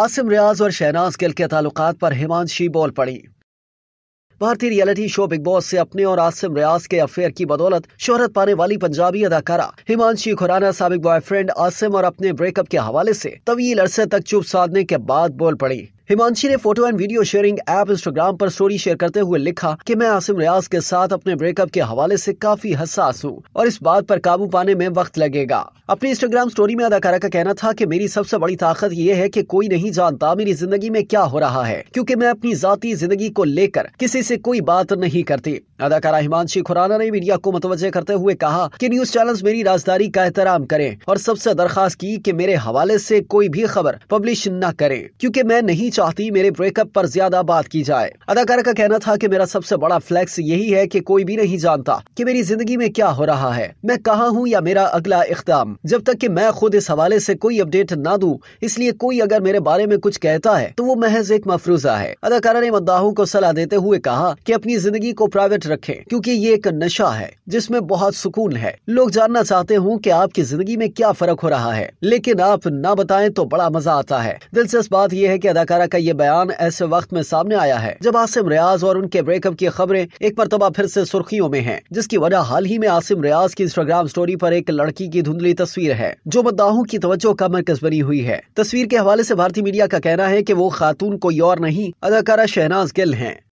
आसिम रियाज और शहनाज गिल के ताल्लुक पर हिमांशी बोल पड़ी भारतीय रियलिटी शो बिग बॉस से अपने और आसिम रियाज के अफेयर की बदौलत शोहरत पाने वाली पंजाबी अदाकारा हिमांशी खुराना सबक बॉयफ्रेंड आसिम और अपने ब्रेकअप के हवाले से तवील अरसे तक चुप साधने के बाद बोल पड़ी हिमांशी ने photo and video sharing app Instagram पर स्टोरी शेयर करते हुए लिखा कि मैं आसिम रियाज के साथ अपने ब्रेकअप के हवाले से काफी हसास हूँ और इस बात पर काबू पाने में वक्त लगेगा अपनी इंस्टाग्राम स्टोरी में अदाकारा का कहना था कि मेरी सबसे बड़ी ताकत ये है कि कोई नहीं जानता मेरी जिंदगी में क्या हो रहा है क्योंकि मैं अपनी जाती जिंदगी को लेकर किसी से कोई बात नहीं करती अदाकारा हिमांशी खुराना ने मीडिया को मतवजह करते हुए कहा कि न्यूज चैनल मेरी राजदारी का एहतराम करें और सबसे दरखास्त की कि मेरे हवाले से कोई भी खबर पब्लिश न करें क्योंकि मैं नहीं चाहता चाहती मेरे ब्रेकअप पर ज्यादा बात की जाए अदाकारा का कहना था कि मेरा सबसे बड़ा फ्लैक्स यही है कि कोई भी नहीं जानता कि मेरी जिंदगी में क्या हो रहा है मैं कहाँ हूँ या मेरा अगला इकदाम जब तक कि मैं खुद इस हवाले से कोई अपडेट ना दू इसलिए कोई अगर मेरे बारे में कुछ कहता है तो वो महज एक मफरूजा है अदाकारा ने मद्दाहों को सलाह देते हुए कहा की अपनी जिंदगी को प्राइवेट रखे क्यूँकी ये एक नशा है जिसमे बहुत सुकून है लोग जानना चाहते हूँ की आपकी जिंदगी में क्या फर्क हो रहा है लेकिन आप ना बताएं तो बड़ा मजा आता है दिलचस्प बात यह है कि अदाकारा इदारा का ये बयान ऐसे वक्त में सामने आया है जब आसिम रियाज और उनके ब्रेकअप की खबरें एक मरतबा फिर से सुर्खियों में हैं, जिसकी वजह हाल ही में आसिम रियाज की इंस्टाग्राम स्टोरी आरोप एक लड़की की धुंधली तस्वीर है जो मद्दाहों की तवज्जो का मरकज बनी हुई है तस्वीर के हवाले ऐसी भारतीय मीडिया का कहना है की वो खातून कोई और नहीं अदाकारा शहनाज गिल है